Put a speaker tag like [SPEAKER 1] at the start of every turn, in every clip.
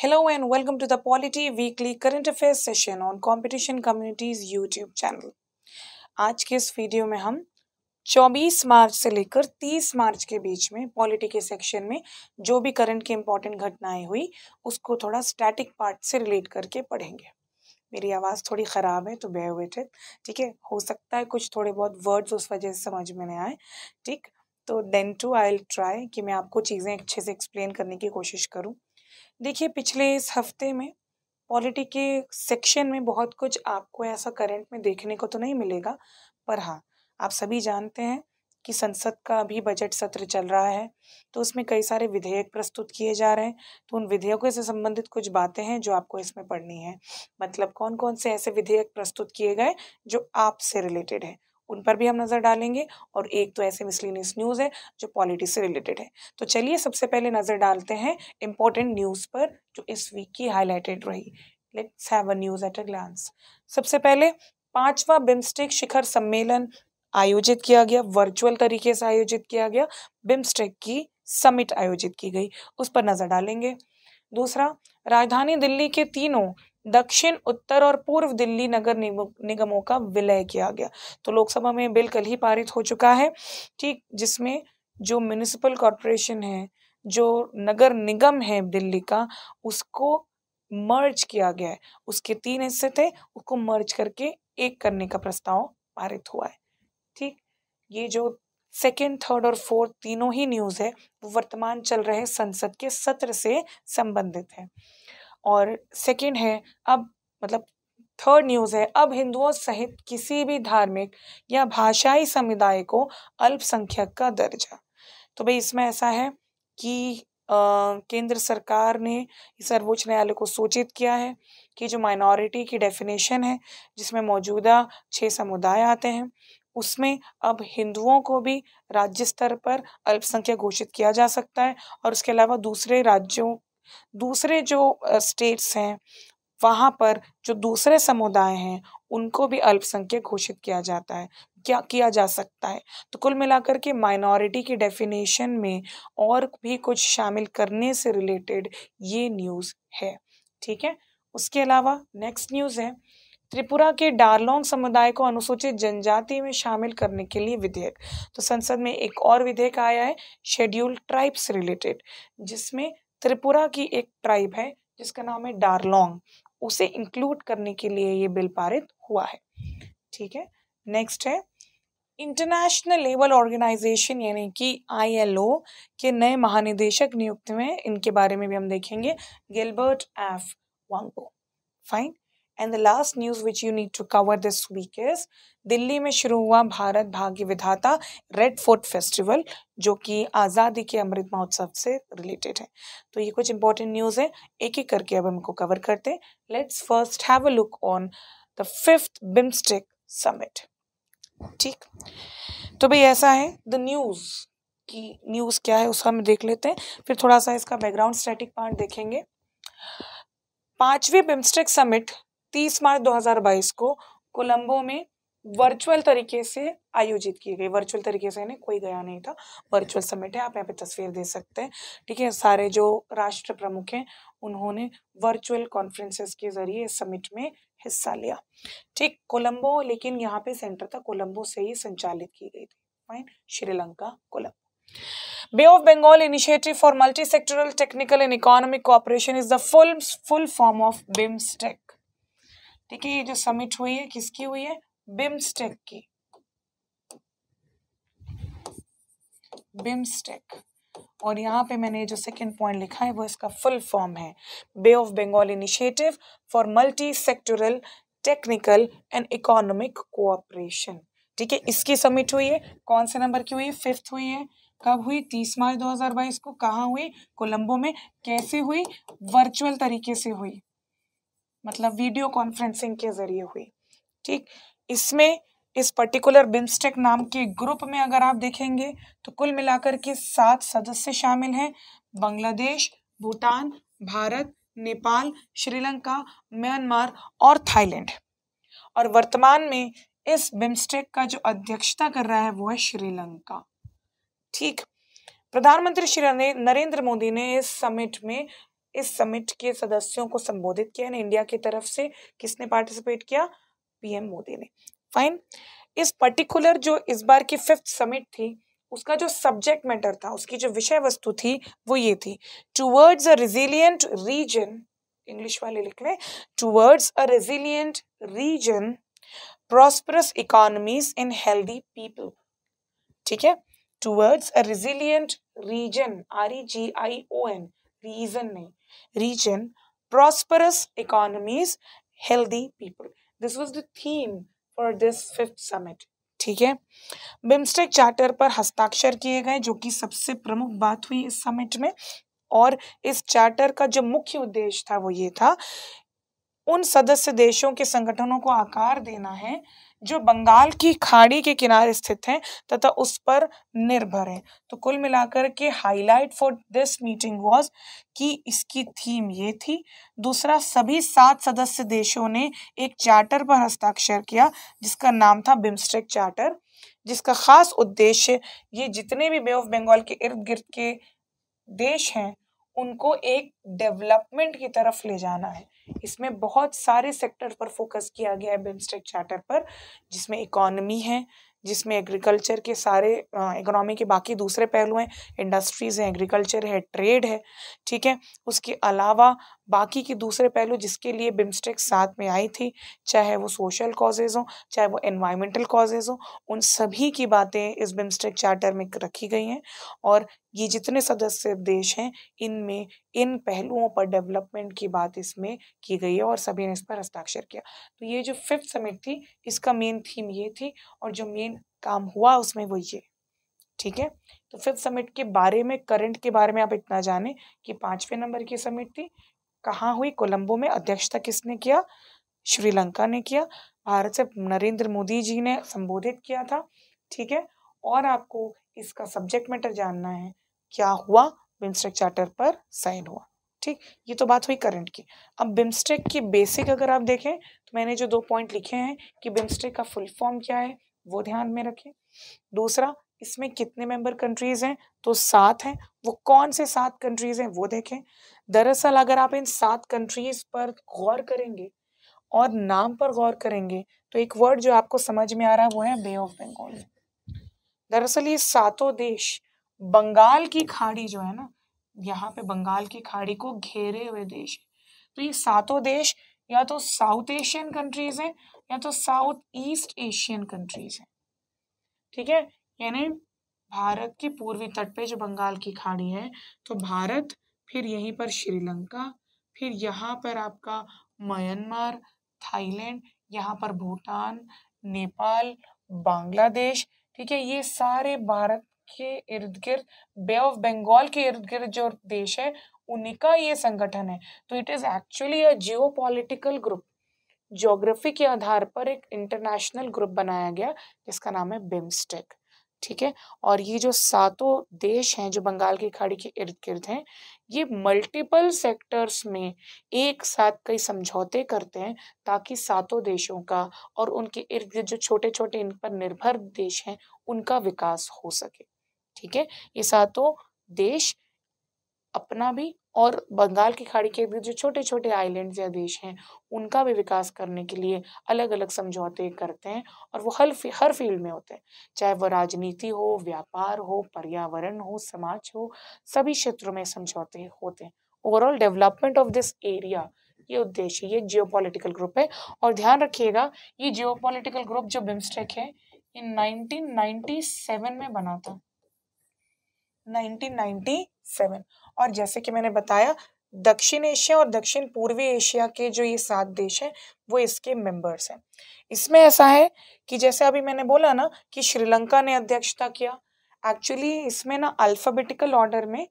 [SPEAKER 1] Hello and welcome to the Polity Weekly Current Affairs session on Competition Communities YouTube channel. आज के इस video में हम 24 मार्च से लेकर 30 मार्च के बीच में पॉलिटी के सेक्शन में जो भी करंट की इम्पोर्टेंट घटनाएं हुई उसको थोड़ा स्टैटिक पार्ट से रिलेट करके पढ़ेंगे मेरी आवाज़ थोड़ी ख़राब है तो बे वेट इट ठीक है हो सकता है कुछ थोड़े बहुत वर्ड्स उस वजह से समझ में नहीं आए ठीक तो then too I will try कि मैं आपको चीज़ें अच्छे से एक्सप्लेन करने की कोशिश करूँ देखिए पिछले इस हफ्ते में पॉलिटी के सेक्शन में बहुत कुछ आपको ऐसा करंट में देखने को तो नहीं मिलेगा पर हाँ आप सभी जानते हैं कि संसद का अभी बजट सत्र चल रहा है तो उसमें कई सारे विधेयक प्रस्तुत किए जा रहे हैं तो उन विधेयकों से संबंधित कुछ बातें हैं जो आपको इसमें पढ़नी है मतलब कौन कौन से ऐसे विधेयक प्रस्तुत किए गए जो आपसे रिलेटेड है उन पर भी हम नज़र डालेंगे और एक तो ऐसे मिसलिनियस न्यूज़ है जो पॉलिटिक्स से रिलेटेड है तो चलिए सबसे पहले नज़र डालते हैं इम्पोर्टेंट न्यूज़ पर जो इस वीक की हाईलाइटेड रही let's have a news at a glance सबसे पहले पांचवा बिम्स्टेक शिखर सम्मेलन आयोजित किया गया वर्चुअल तरीके से आयोजित किया गया बिम्स्टेक की समिट आयोजित की गई उस पर नज़र डालेंगे दूसरा राजधानी दिल्ली के तीनों दक्षिण उत्तर और पूर्व दिल्ली नगर निगमों का विलय किया गया तो लोकसभा में बिल कल ही पारित हो चुका है ठीक जिसमें जो म्यूनिसिपल कॉरपोरेशन है जो नगर निगम है दिल्ली का उसको मर्ज किया गया है उसके तीन हिस्से थे उसको मर्ज करके एक करने का प्रस्ताव पारित हुआ है ठीक ये जो सेकेंड थर्ड और फोर्थ तीनों ही न्यूज़ है वो वर्तमान चल रहे संसद के सत्र से संबंधित है और सेकंड है अब मतलब थर्ड न्यूज़ है अब हिंदुओं सहित किसी भी धार्मिक या भाषाई समुदाय को अल्पसंख्यक का दर्जा तो भाई इसमें ऐसा है कि केंद्र सरकार ने सर्वोच्च न्यायालय को सूचित किया है कि जो माइनॉरिटी की डेफिनेशन है जिसमें मौजूदा छः समुदाय आते हैं उसमें अब हिंदुओं को भी राज्य स्तर पर अल्पसंख्यक घोषित किया जा सकता है और उसके अलावा दूसरे राज्यों दूसरे जो स्टेट्स हैं वहाँ पर जो दूसरे समुदाय हैं उनको भी अल्पसंख्यक घोषित किया जाता है क्या किया जा सकता है तो कुल मिलाकर के माइनॉरिटी की डेफिनेशन में और भी कुछ शामिल करने से रिलेटेड ये न्यूज़ है ठीक है उसके अलावा नेक्स्ट न्यूज़ है त्रिपुरा के डारलोंग समुदाय को अनुसूचित जनजाति में शामिल करने के लिए विधेयक तो संसद में एक और विधेयक आया है शेड्यूल ट्राइब्स रिलेटेड जिसमें त्रिपुरा की एक ट्राइब है जिसका नाम है डारलोंग उसे इंक्लूड करने के लिए ये बिल पारित हुआ है ठीक है नेक्स्ट है इंटरनेशनल लेवल ऑर्गेनाइजेशन यानी कि आईएलओ के नए महानिदेशक नियुक्त हुए इनके बारे में भी हम देखेंगे गिलबर्ट एफ वांगो fine and the last news which you need to cover this week is Delhi में शुरू हुआ भारत भाग्य विधाता रेड फोर्ट फेस्टिवल जो कि आज़ादी के अमृत महोत्सव से रिलेटेड है तो ये कुछ इंपॉर्टेंट न्यूज़ है एक एक करके अब हमको कवर करते हैं let's first have a look on the fifth BIMSTEC summit ठीक तो भाई ऐसा है द न्यूज़ की न्यूज़ क्या है उसका हम देख लेते हैं फिर थोड़ा सा इसका बैकग्राउंड स्टैटिक पार्ट देखेंगे पांचवी बिम्स्टेक समिट 30 मार्च 2022 को कोलंबो में वर्चुअल तरीके से आयोजित की गई वर्चुअल तरीके से नहीं कोई गया नहीं था वर्चुअल समिट है आप यहाँ पे तस्वीर दे सकते हैं ठीक है सारे जो राष्ट्र प्रमुख हैं उन्होंने वर्चुअल कॉन्फ्रेंसेस के जरिए इस समिट में हिस्सा लिया ठीक कोलंबो लेकिन यहाँ पे सेंटर था कोलंबो से ही संचालित की गई थी fine Sri Lanka Colombo Bay of Bengal initiative for multi sectoral technical and economic cooperation is the full full form of BIMSTEC ठीक है ये जो समिट हुई है किसकी हुई है बिम्स्टेक की बिम्स्टेक और यहाँ पे मैंने जो सेकंड पॉइंट लिखा है वो इसका फुल फॉर्म है Bay of Bengal initiative for multi sectoral technical and economic cooperation ठीक है इसकी समिट हुई है कौन से नंबर की हुई है फिफ्थ हुई है कब हुई तीस मार्च 2022 को कहाँ हुई कोलंबो में कैसे हुई वर्चुअल तरीके से हुई मतलब वीडियो कॉन्फ्रेंसिंग के ज़रिए हुई ठीक इसमें इस पर्टिकुलर बिम्स्टेक नाम के ग्रुप में अगर आप देखेंगे तो कुल मिलाकर के सात सदस्य शामिल हैं बांग्लादेश भूटान भारत नेपाल श्रीलंका म्यांमार और थाईलैंड और वर्तमान में इस बिम्स्टेक का जो अध्यक्षता कर रहा है वो है श्रीलंका ठीक प्रधानमंत्री श्री नरेंद्र मोदी ने इस समिट में इस समिट के सदस्यों को संबोधित किया है इंडिया की तरफ से किसने पार्टिसिपेट किया पीएम मोदी ने फाइन इस पर्टिकुलर जो इस बार की फिफ्थ समिट थी उसका जो सब्जेक्ट मैटर था उसकी जो विषय वस्तु थी वो ये थी towards a resilient region English वाले लिख लें towards a resilient region prosperous economies and healthy people ठीक है towards a resilient region R E G I O N region नहीं region, prosperous economies, healthy people. This was the theme for this fifth summit. ठीक है BIMSTEC charter पर हस्ताक्षर किए गए जो कि सबसे प्रमुख बात हुई इस समिट में और इस चार्टर का जो मुख्य उद्देश्य था वो ये था उन सदस्य देशों के संगठनों को आकार देना है जो बंगाल की खाड़ी के किनारे स्थित हैं तथा उस पर निर्भर हैं तो कुल मिलाकर के highlight for this meeting was कि इसकी थीम ये थी दूसरा सभी सात सदस्य देशों ने एक चार्टर पर हस्ताक्षर किया जिसका नाम था बिम्स्टेक चार्टर जिसका खास उद्देश्य ये जितने भी बे ऑफ बंगाल के इर्द गिर्द के देश हैं उनको एक डेवलपमेंट की तरफ ले जाना है इसमें बहुत सारे सेक्टर पर फोकस किया गया है बिम्स्टेक चार्टर पर जिसमें इकोनॉमी है जिसमें एग्रीकल्चर के सारे इकोनॉमी के बाकी दूसरे पहलू हैं इंडस्ट्रीज़ हैं एग्रीकल्चर है ट्रेड है ठीक है उसके अलावा बाकी के दूसरे पहलू जिसके लिए बिमस्टेक साथ में आई थी चाहे वो सोशल कॉजेज़ हों चाहे वो एनवायरमेंटल कॉजेज़ हों उन सभी की बातें इस बिम्स्टेक चार्टर में रखी गई हैं और ये जितने सदस्य देश हैं इनमें इन पहलुओं पर डेवलपमेंट की बात इसमें की गई है और सभी ने इस पर हस्ताक्षर किया तो ये जो फिफ्थ समिट थी इसका मेन थीम ये थी और जो मेन काम हुआ उसमें वो ये ठीक है तो फिफ्थ समिट के बारे में करंट के बारे में आप इतना जाने कि पांचवें नंबर की समिट थी कहाँ हुई कोलंबो में अध्यक्षता किसने किया श्रीलंका ने किया भारत से नरेंद्र मोदी जी ने संबोधित किया था ठीक है और आपको इसका सब्जेक्ट मैटर जानना है क्या हुआ बिम्स्टेक चार्टर पर साइन हुआ ठीक ये तो बात हुई करंट की अब बिम्स्टेक की बेसिक अगर आप देखें तो मैंने जो दो पॉइंट लिखे हैं कि बिम्स्टेक का फुल फॉर्म क्या है वो ध्यान में रखें दूसरा इसमें कितने मेंबर कंट्रीज हैं तो सात हैं वो कौन से सात कंट्रीज हैं वो देखें दरअसल अगर आप इन सात कंट्रीज पर गौर करेंगे और नाम पर गौर करेंगे तो एक वर्ड जो आपको समझ में आ रहा है वो है बे ऑफ बंगाल दरअसल ये सातों देश बंगाल की खाड़ी जो है ना यहाँ पे बंगाल की खाड़ी को घेरे हुए देश तो ये सातों देश या तो साउथ एशियन कंट्रीज हैं या तो साउथ ईस्ट एशियन कंट्रीज हैं ठीक है यानी भारत की पूर्वी तट पे जो बंगाल की खाड़ी है तो भारत फिर यहीं पर श्रीलंका फिर यहाँ पर आपका म्यांमार थाईलैंड यहाँ पर भूटान नेपाल बांग्लादेश ठीक है ये सारे भारत के इर्द गिर्द बे ऑफ बंगाल के इर्द गिर्द जो देश है उनका ये संगठन है तो it is actually a geo group geography के आधार पर एक इंटरनेशनल ग्रुप बनाया गया जिसका नाम है बिम्स्टेक ठीक है और ये जो सातों देश हैं जो बंगाल की खाड़ी के इर्द गिर्द हैं ये मल्टीपल सेक्टर्स में एक साथ कई समझौते करते हैं ताकि सातों देशों का और उनके इर्द गिर्द जो छोटे छोटे इन पर निर्भर देश हैं उनका विकास हो सके ठीक है ये सातों देश अपना भी और बंगाल की खाड़ी के जो छोटे छोटे आइलैंड या देश हैं उनका भी विकास करने के लिए अलग अलग समझौते करते हैं और वो हर हर फील्ड में होते हैं चाहे वो राजनीति हो व्यापार हो पर्यावरण हो समाज हो सभी क्षेत्रों में समझौते होते हैं overall development of this area ये उद्देश्य ये जियो ग्रुप है और ध्यान रखिएगा ये जियो ग्रुप जो बिम्स्टेक है ये नाइनटीन में बना था 1997 और जैसे कि मैंने बताया दक्षिण एशिया और दक्षिण पूर्वी एशिया के जो ये सात देश हैं वो इसके मेंबर्स हैं इसमें ऐसा है कि जैसे अभी मैंने बोला ना कि श्रीलंका ने अध्यक्षता किया एक्चुअली इसमें ना अल्फाबेटिकल ऑर्डर में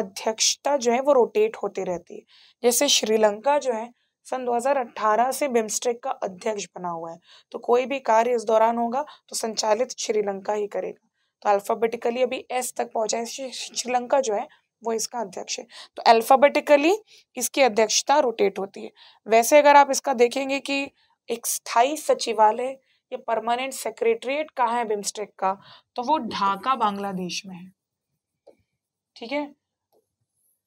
[SPEAKER 1] अध्यक्षता जो है वो रोटेट होती रहती है जैसे श्रीलंका जो है सन 2018 से बिम्स्टेक का अध्यक्ष बना हुआ है तो कोई भी कार्य इस दौरान होगा तो संचालित श्रीलंका ही करेगा तो अल्फ़ाबेटिकली अभी एस तक पहुंचा है श्रीलंका जो है वो इसका अध्यक्ष है तो अल्फ़ाबेटिकली इसकी अध्यक्षता रोटेट होती है वैसे अगर आप इसका देखेंगे कि एक स्थायी सचिवालय या परमानेंट सेक्रेटरिएट कहाँ है बिम्स्टेक का तो वो ढाका बांग्लादेश में है ठीक है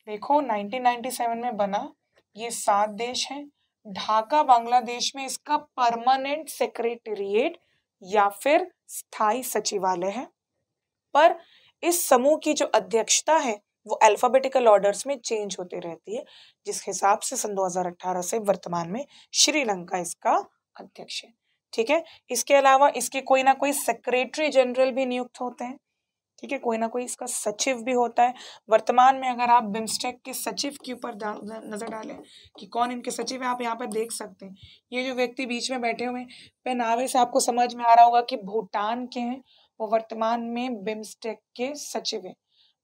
[SPEAKER 1] देखो 1997 में बना ये सात देश हैं ढाका बांग्लादेश में इसका परमानेंट सेक्रेटरिएट या फिर स्थायी सचिवालय है पर इस समूह की जो अध्यक्षता है वो अल्फाबेटिकल ऑर्डर्स में चेंज होते रहती है जिस हिसाब से सन 2018 से वर्तमान में श्रीलंका इसका अध्यक्ष है ठीक है इसके अलावा इसके कोई ना कोई सेक्रेटरी जनरल भी नियुक्त होते हैं ठीक है कोई ना कोई इसका सचिव भी होता है वर्तमान में अगर आप बिम्स्टेक के सचिव के ऊपर नज़र डालें कि कौन इनके सचिव है आप यहाँ पर देख सकते हैं ये जो व्यक्ति बीच में बैठे हुए हैं पहनावे से आपको समझ में आ रहा होगा कि भूटान के हैं वो वर्तमान में बिम्स्टेक के सचिव हैं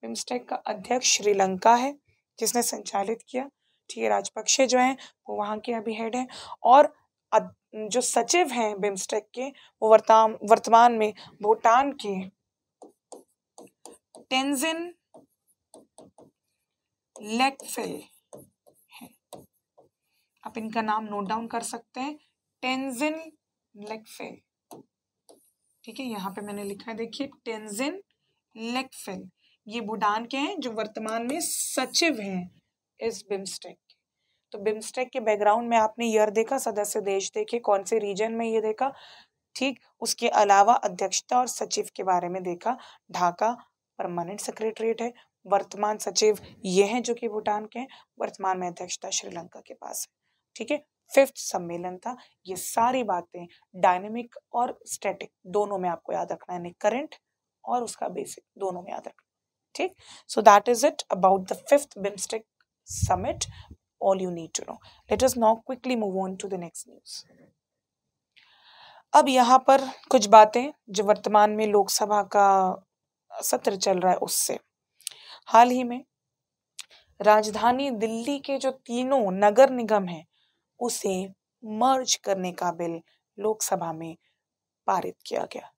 [SPEAKER 1] बिम्स्टेक का अध्यक्ष श्रीलंका है जिसने संचालित किया ठीक है राजपक्षे जो हैं वो वहाँ के अभी हेड हैं और जो सचिव हैं बिम्स्टेक के वो वर्तमान वर्तमान में भूटान के टेंजिन लेकफिल हैं आप इनका नाम नोट डाउन कर सकते हैं टेंजिन लेकफिल ठीक है यहाँ पे मैंने लिखा है देखिए टेंजिन लेकफिल ये भूटान के हैं जो वर्तमान में सचिव हैं इस बिम्स्टेक तो बिम्स्टेक के बैकग्राउंड में आपने ईयर देखा सदस्य देश देखे कौन से रीजन में ये देखा ठीक उसके अलावा अध्यक्षता और सचिव के बारे में देखा ढाका परमानेंट सेक्रेटरीट है वर्तमान सचिव ये हैं जो कि भूटान के हैं वर्तमान में अध्यक्षता श्रीलंका के पास है ठीक है फिफ्थ सम्मेलन था ये सारी बातें डायनेमिक और स्टैटिक दोनों में आपको याद रखना है करंट और उसका बेसिक दोनों में याद रखना ठीक so that is it about the fifth BIMSTEC summit all you need to know let is not quickly move on to the next news अब यहाँ पर कुछ बातें जो वर्तमान में लोकसभा का सत्र चल रहा है उससे हाल ही में राजधानी दिल्ली के जो तीनों नगर निगम हैं उसे मर्ज करने का बिल लोकसभा में पारित किया गया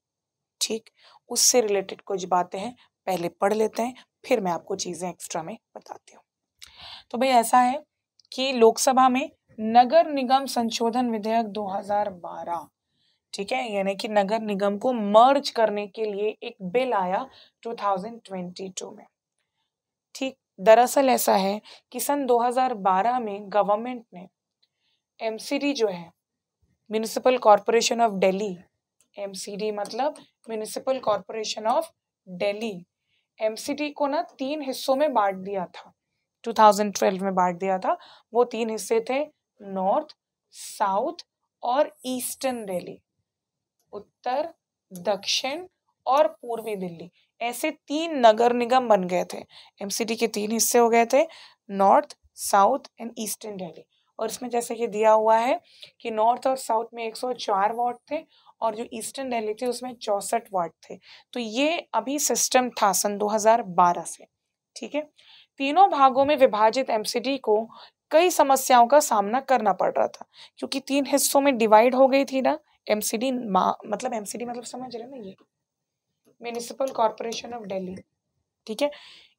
[SPEAKER 1] ठीक उससे रिलेटेड कुछ बातें हैं पहले पढ़ लेते हैं फिर मैं आपको चीज़ें एक्स्ट्रा में बताती हूँ तो भाई ऐसा है कि लोकसभा में नगर निगम संशोधन विधेयक 2012 ठीक है यानी कि नगर निगम को मर्ज करने के लिए एक बिल आया 2022 में ठीक दरअसल ऐसा है कि सन 2012 में गवर्नमेंट ने एम जो है municipal corporation of Delhi M मतलब municipal corporation of Delhi M को ना तीन हिस्सों में बांट दिया था 2012 में बांट दिया था वो तीन हिस्से थे नॉर्थ साउथ और ईस्टर्न डेली उत्तर दक्षिण और पूर्वी दिल्ली ऐसे तीन नगर निगम बन गए थे एमसीडी के तीन हिस्से हो गए थे north south and eastern Delhi और इसमें जैसे कि दिया हुआ है कि नॉर्थ और साउथ में 104 वाट थे और जो ईस्टर्न दिल्ली थी उसमें चौंसठ वाट थे तो ये अभी सिस्टम था सन 2012 से ठीक है तीनों भागों में विभाजित एमसीडी को कई समस्याओं का सामना करना पड़ रहा था क्योंकि तीन हिस्सों में डिवाइड हो गई थी ना एमसीडी मतलब एमसीडी मतलब समझ रहे ना ये म्यूनिसिपल कॉरपोरेशन ऑफ दिल्ली ठीक है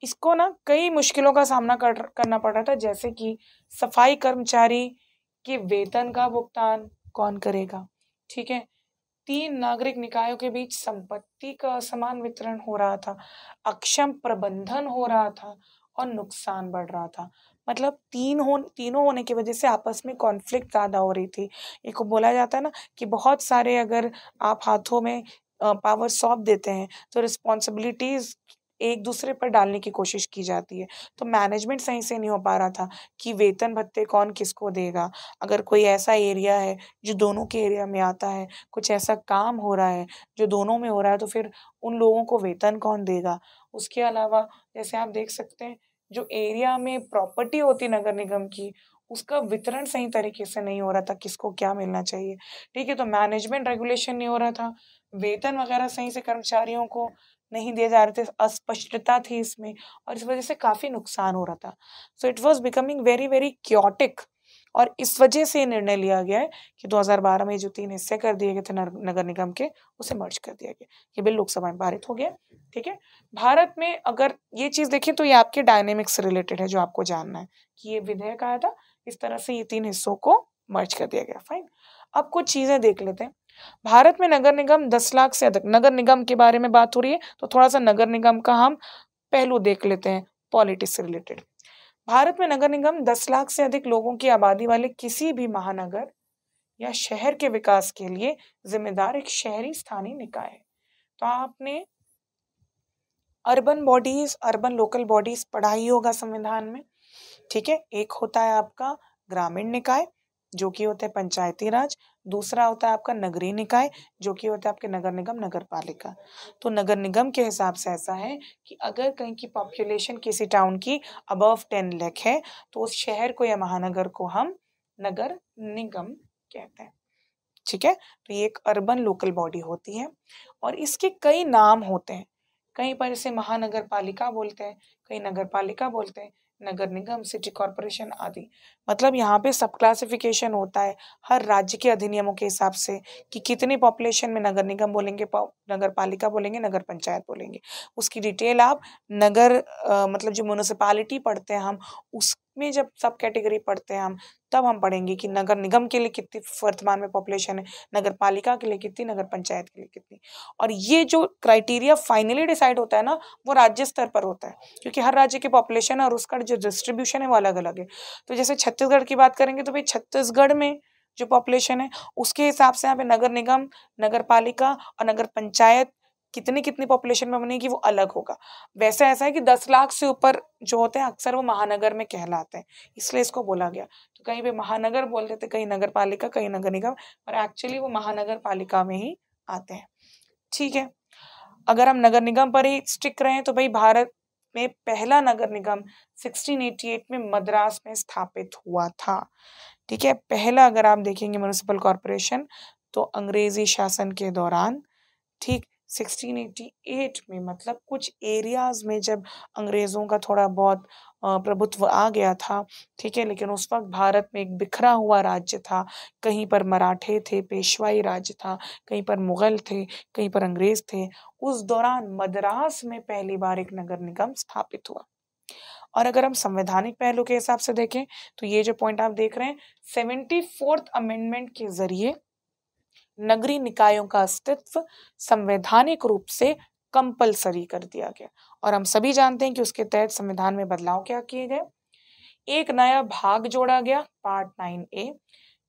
[SPEAKER 1] इसको ना कई मुश्किलों का सामना कर करना पड़ रहा था जैसे कि सफाई कर्मचारी के वेतन का भुगतान कौन करेगा ठीक है तीन नागरिक निकायों के बीच संपत्ति का समान वितरण हो रहा था अक्षम प्रबंधन हो रहा था और नुकसान बढ़ रहा था मतलब तीन हो तीनों होने की वजह से आपस में कॉन्फ्लिक्ट ज़्यादा हो रही थी एक को बोला जाता है ना कि बहुत सारे अगर आप हाथों में पावर सौंप देते हैं तो रिस्पॉन्सिबिलिटीज़ एक दूसरे पर डालने की कोशिश की जाती है तो मैनेजमेंट सही से नहीं हो पा रहा था कि वेतन भत्ते कौन किसको देगा अगर कोई ऐसा एरिया है जो दोनों के एरिया में आता है कुछ ऐसा काम हो रहा है जो दोनों में हो रहा है तो फिर उन लोगों को वेतन कौन देगा उसके अलावा जैसे आप देख सकते हैं जो एरिया में प्रॉपर्टी होती नगर निगम की उसका वितरण सही तरीके से नहीं हो रहा था किसको क्या मिलना चाहिए ठीक है तो मैनेजमेंट रेगुलेशन नहीं हो रहा था वेतन वगैरह सही से कर्मचारियों को नहीं दिए जा रहे थे अस्पष्टता थी इसमें और इस वजह से काफ़ी नुकसान हो रहा था so it was becoming very very chaotic और इस वजह से निर्णय लिया गया है कि 2012 में जो तीन हिस्से कर दिए गए थे नगर निगम के उसे मर्ज कर दिया गया ये बिल लोकसभा में पारित हो गया ठीक है भारत में अगर ये चीज़ देखें तो ये आपके डायनेमिक्स से रिलेटेड है जो आपको जानना है कि ये विधेयक आया था इस तरह से ये तीन हिस्सों को मर्ज कर दिया गया फाइन अब कुछ चीज़ें देख लेते हैं भारत में नगर निगम दस लाख से अधिक नगर निगम के बारे में बात हो रही है तो थोड़ा सा नगर निगम का हम पहलू देख लेते हैं पॉलिटिक्स से रिलेटेड भारत में नगर निगम दस लाख से अधिक लोगों की आबादी वाले किसी भी महानगर या शहर के विकास के लिए जिम्मेदार एक शहरी स्थानीय निकाय है तो आपने urban bodies urban local bodies पढ़ाई होगा संविधान में ठीक है एक होता है आपका ग्रामीण निकाय जो कि होता है पंचायती राज दूसरा होता है आपका नगरीय निकाय जो कि होता है आपके नगर निगम नगर पालिका तो नगर निगम के हिसाब से ऐसा है कि अगर कहीं की पॉपुलेशन किसी टाउन की अबव टेन लैख है तो उस शहर को या महानगर को हम नगर निगम कहते हैं ठीक है तो ये एक अर्बन लोकल बॉडी होती है और इसके कई नाम होते हैं कहीं पर इसे महानगर पालिका बोलते हैं कहीं नगर पालिका बोलते हैं नगर निगम सिटी कॉरपोरेशन आदि मतलब यहाँ पे सब क्लासिफिकेशन होता है हर राज्य के अधिनियमों के हिसाब से कि कितने पॉपुलेशन में नगर निगम बोलेंगे नगर पालिका बोलेंगे नगर पंचायत बोलेंगे उसकी डिटेल आप नगर आ, मतलब जो म्यूनिसपालिटी पढ़ते हैं हम उस में जब सब कैटेगरी पढ़ते हैं हम तब हम पढ़ेंगे कि नगर निगम के लिए कितनी वर्तमान में पॉपुलेशन है नगर पालिका के लिए कितनी नगर पंचायत के लिए कितनी और ये जो क्राइटेरिया फाइनली डिसाइड होता है ना वो राज्य स्तर पर होता है क्योंकि हर राज्य की पॉपुलेशन और उसका जो डिस्ट्रीब्यूशन है वो अलग अलग है तो जैसे छत्तीसगढ़ की बात करेंगे तो भाई छत्तीसगढ़ में जो पॉपुलेशन है उसके हिसाब से यहाँ पे नगर निगम नगर पालिका और नगर पंचायत कितनी कितनी पॉपुलेशन में बनेगी वो अलग होगा वैसे ऐसा है कि दस लाख से ऊपर जो होते हैं अक्सर वो महानगर में कहलाते हैं इसलिए इसको बोला गया तो कहीं पे महानगर बोल देते कहीं नगर पालिका कहीं नगर निगम पर एक्चुअली वो महानगर पालिका में ही आते हैं ठीक है अगर हम नगर निगम पर ही स्टिक रहे हैं तो भाई भारत में पहला नगर निगम 1688 में मद्रास में स्थापित हुआ था ठीक है पहला अगर आप देखेंगे म्यूनिसिपल कॉरपोरेशन तो अंग्रेजी शासन के दौरान ठीक 1688 में मतलब कुछ एरियाज़ में जब अंग्रेज़ों का थोड़ा बहुत प्रभुत्व आ गया था ठीक है लेकिन उस वक्त भारत में एक बिखरा हुआ राज्य था कहीं पर मराठे थे पेशवाई राज्य था कहीं पर मुग़ल थे कहीं पर अंग्रेज़ थे उस दौरान मद्रास में पहली बार एक नगर निगम स्थापित हुआ और अगर हम संवैधानिक पहलू के हिसाब से देखें तो ये जो पॉइंट आप देख रहे हैं सेवेंटी फोर्थ अमेंडमेंट के ज़रिए नगरी निकायों का अस्तित्व संवैधानिक रूप से कंपलसरी कर दिया गया और हम सभी जानते हैं कि उसके तहत संविधान में बदलाव क्या किए गए एक नया भाग जोड़ा गया पार्ट नाइन ए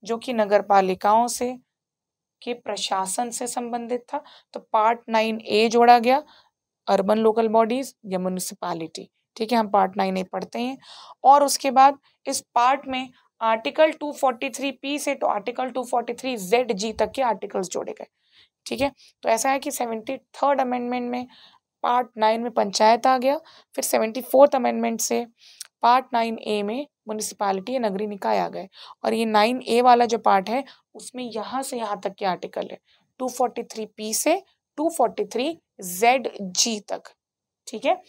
[SPEAKER 1] जो कि नगर पालिकाओं से के प्रशासन से संबंधित था तो पार्ट नाइन ए जोड़ा गया अर्बन लोकल बॉडीज या म्यूनिसपालिटी ठीक है हम पार्ट नाइन ए पढ़ते हैं और उसके बाद इस पार्ट में आर्टिकल 243 पी से तो आर्टिकल 243 जेड जी तक के आर्टिकल्स जोड़े गए ठीक है तो ऐसा है कि सेवेंटी थर्ड अमेंडमेंट में पार्ट नाइन में पंचायत आ गया फिर सेवेंटी फोर्थ अमेंडमेंट से पार्ट नाइन ए में म्यूनिसपालिटी या नगरीय निकाय आ गए और ये नाइन ए वाला जो पार्ट है उसमें यहाँ से यहाँ तक के आर्टिकल है टू फोर्टी थ्री पी से two forty three Z G तक ठीक है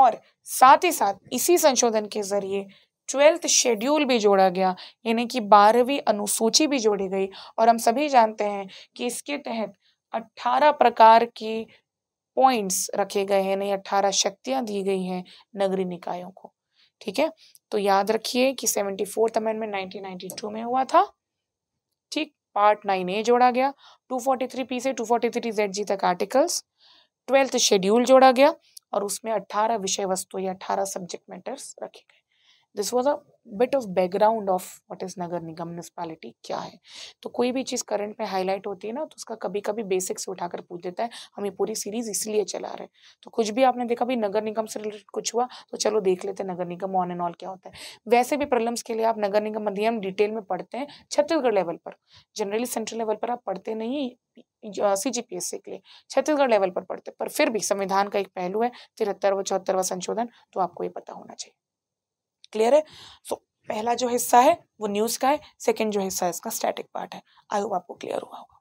[SPEAKER 1] और साथ ही साथ इसी संशोधन के जरिए ट्वेल्थ शेड्यूल भी जोड़ा गया यानी कि बारहवीं अनुसूची भी जोड़ी गई और हम सभी जानते हैं कि इसके तहत अट्ठारह प्रकार की पॉइंट्स रखे गए हैं नहीं अट्ठारह शक्तियां दी गई हैं नगरीय निकायों को ठीक है तो याद रखिए कि seventy fourth amendment nineteen ninety two में हुआ था ठीक पार्ट नाइन ए जोड़ा गया टू फोर्टी थ्री पी से two forty three Z G तक आर्टिकल्स ट्वेल्थ शेड्यूल जोड़ा गया और उसमें अट्ठारह विषय वस्तु या अट्ठारह सब्जेक्ट मैटर्स रखे गए this was a bit of background of what is नगर निगम म्यूनसिपालिटी क्या है तो कोई भी चीज़ करंट में हाईलाइट होती है ना तो उसका कभी कभी बेसिक से उठाकर पूछ देता है हम ये पूरी सीरीज इसलिए चला रहे हैं तो कुछ भी आपने देखा भाई नगर निगम से रिलेटेड कुछ हुआ तो चलो देख लेते हैं नगर निगम ऑन एंड ऑल क्या होता है वैसे भी प्रॉब्लम्स के लिए आप नगर निगम अधिनियम डिटेल में पढ़ते हैं छत्तीसगढ़ लेवल पर जनरली सेंट्रल लेवल पर आप पढ़ते नहीं सी जी पी एस सी के लिए छत्तीसगढ़ लेवल पर पढ़ते पर फिर भी संविधान का एक पहलू है तिहत्तर व चौहत्तरवा संशोधन तो आपको ये पता होना चाहिए क्लियर है सो so, पहला जो हिस्सा है वो न्यूज़ का है सेकेंड जो हिस्सा है इसका स्टैटिक पार्ट है आई होप आपको क्लियर हुआ होगा